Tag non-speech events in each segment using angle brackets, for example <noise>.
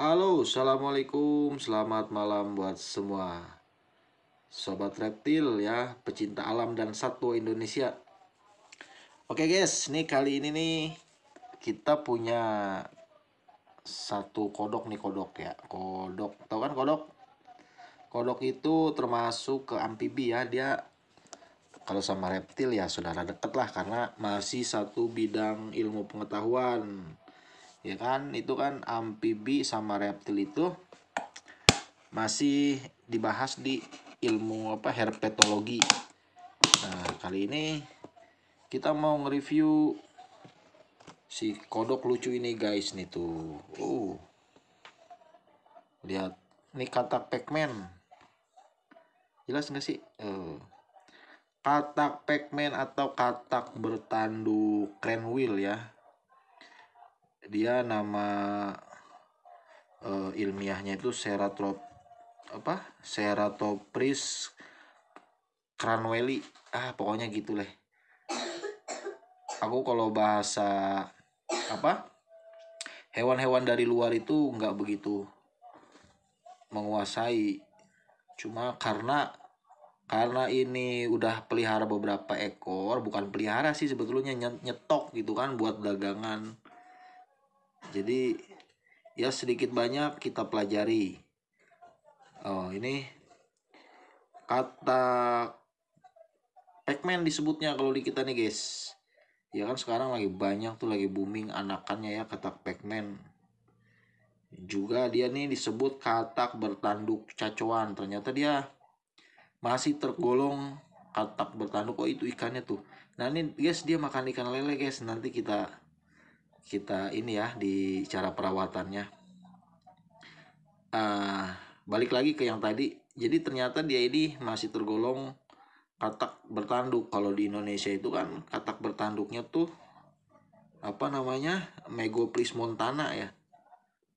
Halo, assalamualaikum, selamat malam buat semua Sobat reptil ya, pecinta alam dan satwa Indonesia Oke guys, nih kali ini nih kita punya satu kodok nih kodok ya Kodok, tau kan kodok? Kodok itu termasuk ke amfibi ya, dia kalau sama reptil ya saudara deket lah karena masih satu bidang ilmu pengetahuan ya kan itu kan amfibi sama reptil itu masih dibahas di ilmu apa herpetologi nah kali ini kita mau nge-review si kodok lucu ini guys nih tuh oh lihat ini katak Pacman jelas nggak sih uh. katak Pacman atau katak bertanduk crane wheel ya dia nama uh, ilmiahnya itu seratrop apa seratopris cranwelli ah pokoknya gitu leh aku kalau bahasa apa hewan-hewan dari luar itu nggak begitu menguasai cuma karena karena ini udah pelihara beberapa ekor bukan pelihara sih sebetulnya nyetok gitu kan buat dagangan jadi ya sedikit banyak kita pelajari oh ini kata Pacman disebutnya kalau di kita nih guys ya kan sekarang lagi banyak tuh lagi booming anakannya ya katak Pacman juga dia nih disebut katak bertanduk cacoan ternyata dia masih tergolong katak bertanduk oh itu ikannya tuh nah ini guys dia makan ikan lele guys nanti kita kita ini ya di cara perawatannya uh, balik lagi ke yang tadi jadi ternyata dia ini masih tergolong katak bertanduk kalau di Indonesia itu kan katak bertanduknya tuh apa namanya Megopris montana ya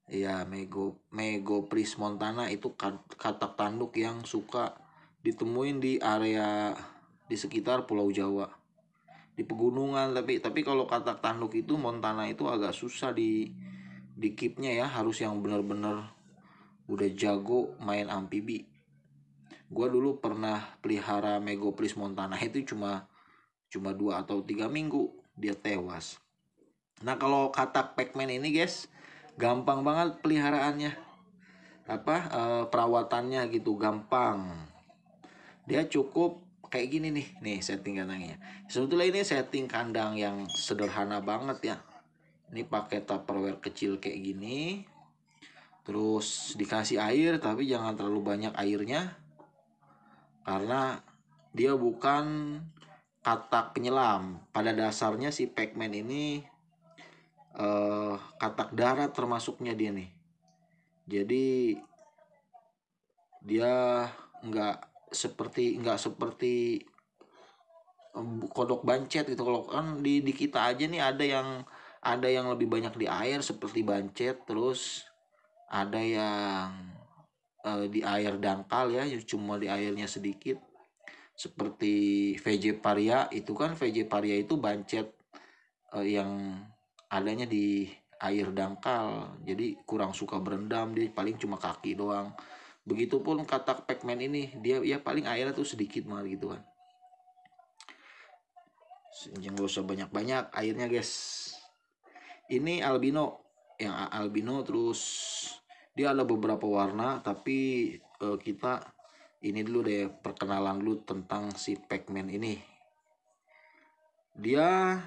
ya Mego Megopris montana itu katak tanduk yang suka ditemuin di area di sekitar Pulau Jawa di pegunungan tapi tapi kalau katak tanduk itu Montana itu agak susah di di keepnya ya harus yang benar-benar udah jago main amfibi gue dulu pernah pelihara megoplis Montana itu cuma cuma dua atau tiga minggu dia tewas nah kalau katak Pacman ini guys gampang banget peliharaannya apa e, perawatannya gitu gampang dia cukup kayak gini nih nih setting kandangnya sebetulnya ini setting kandang yang sederhana banget ya ini pakai tupperware kecil kayak gini terus dikasih air tapi jangan terlalu banyak airnya karena dia bukan katak penyelam pada dasarnya si Pacman ini eh, katak darat termasuknya dia nih jadi dia nggak seperti nggak seperti kodok bancet gitu kalau kan di di kita aja nih ada yang ada yang lebih banyak di air seperti bancet terus ada yang uh, di air dangkal ya cuma di airnya sedikit seperti VJ Paria itu kan VJ Paria itu bancet uh, yang adanya di air dangkal jadi kurang suka berendam dia paling cuma kaki doang Begitupun katak Pacman ini dia ya paling airnya tuh sedikit banget gitu kan. Jangan gak usah banyak-banyak airnya guys. Ini albino yang albino terus dia ada beberapa warna tapi uh, kita ini dulu deh perkenalan dulu tentang si Pacman ini. Dia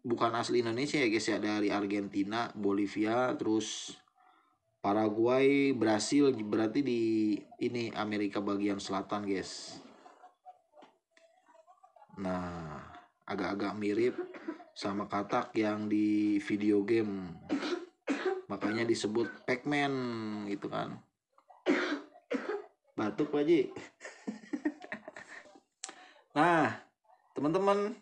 bukan asli Indonesia ya guys ya dari Argentina, Bolivia, terus Paraguay, Brasil berarti di ini Amerika bagian selatan, guys. Nah, agak-agak mirip sama katak yang di video game. Makanya disebut Pac-Man gitu kan. Batuk, Pak Ji. <laughs> nah, teman-teman,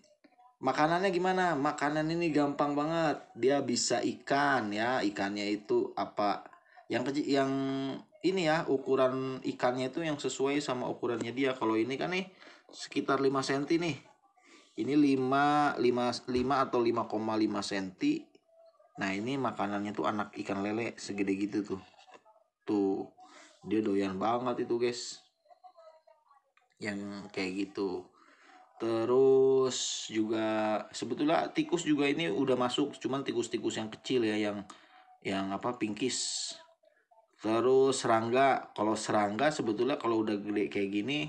makanannya gimana? Makanan ini gampang banget. Dia bisa ikan ya, ikannya itu apa? yang kecil yang ini ya ukuran ikannya itu yang sesuai sama ukurannya dia kalau ini kan nih sekitar 5 cm nih ini 5 5 5 atau 5,5 cm nah ini makanannya tuh anak ikan lele segede gitu tuh tuh dia doyan banget itu guys yang kayak gitu terus juga sebetulnya tikus juga ini udah masuk cuman tikus-tikus yang kecil ya yang yang apa pinkis Terus serangga, kalau serangga sebetulnya kalau udah gede kayak gini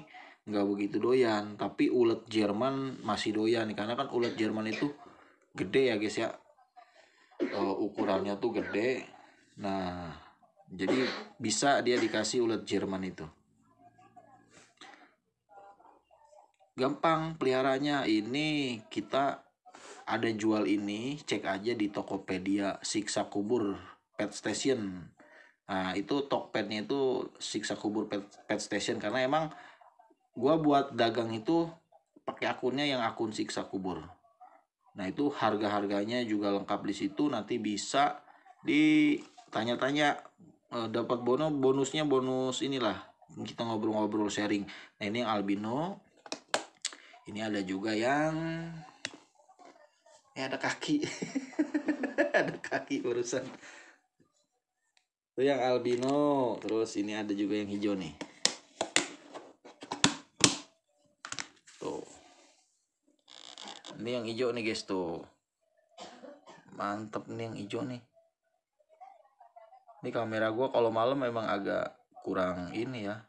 nggak begitu doyan, tapi ulet Jerman masih doyan karena kan ulet Jerman itu gede ya guys ya. Uh, ukurannya tuh gede. Nah, jadi bisa dia dikasih ulet Jerman itu. Gampang peliharanya ini kita ada jual ini, cek aja di Tokopedia Siksa Kubur Pet Station Nah, itu petnya itu siksa kubur pet, pet station karena emang gua buat dagang itu pakai akunnya yang akun siksa kubur. Nah, itu harga-harganya juga lengkap di situ nanti bisa ditanya-tanya e, dapat bonus bonusnya bonus inilah kita ngobrol-ngobrol sharing. Nah, ini yang albino. Ini ada juga yang ini ada kaki. <laughs> ada kaki urusan. Itu yang albino, terus ini ada juga yang hijau nih. Tuh. Ini yang hijau nih guys tuh. Mantep nih yang hijau nih. Ini kamera gua kalau malam memang agak kurang ini ya.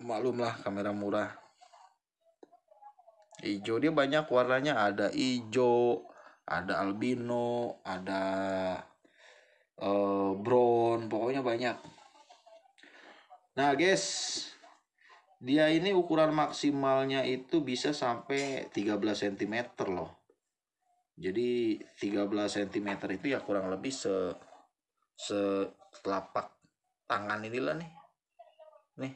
Maklumlah kamera murah. Hijau dia banyak warnanya ada hijau, ada albino, ada uh, brown pokoknya banyak nah guys dia ini ukuran maksimalnya itu bisa sampai 13 cm loh jadi 13 cm itu ya kurang lebih se setelapak tangan inilah nih nih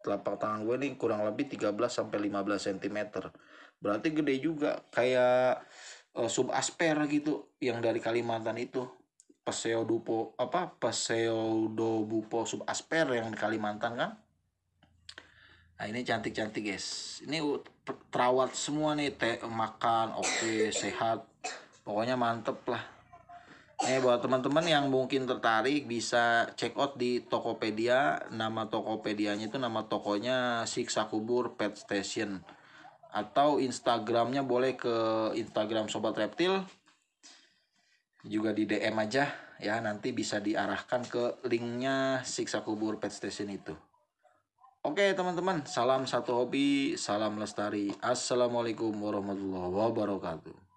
telapak tangan gue nih kurang lebih 13 sampai 15 cm berarti gede juga kayak uh, sub asper gitu yang dari Kalimantan itu Pseudo apa sub subasper yang di Kalimantan kan. Nah, ini cantik-cantik, guys. Ini terawat semua nih, teh makan oke, okay, sehat. Pokoknya mantep lah. Eh buat teman-teman yang mungkin tertarik bisa check out di Tokopedia. Nama Tokopedianya itu nama tokonya Siksa Kubur Pet Station. Atau Instagramnya boleh ke Instagram Sobat Reptil juga di DM aja ya nanti bisa diarahkan ke linknya siksa kubur pet station itu oke teman-teman salam satu hobi salam lestari assalamualaikum warahmatullahi wabarakatuh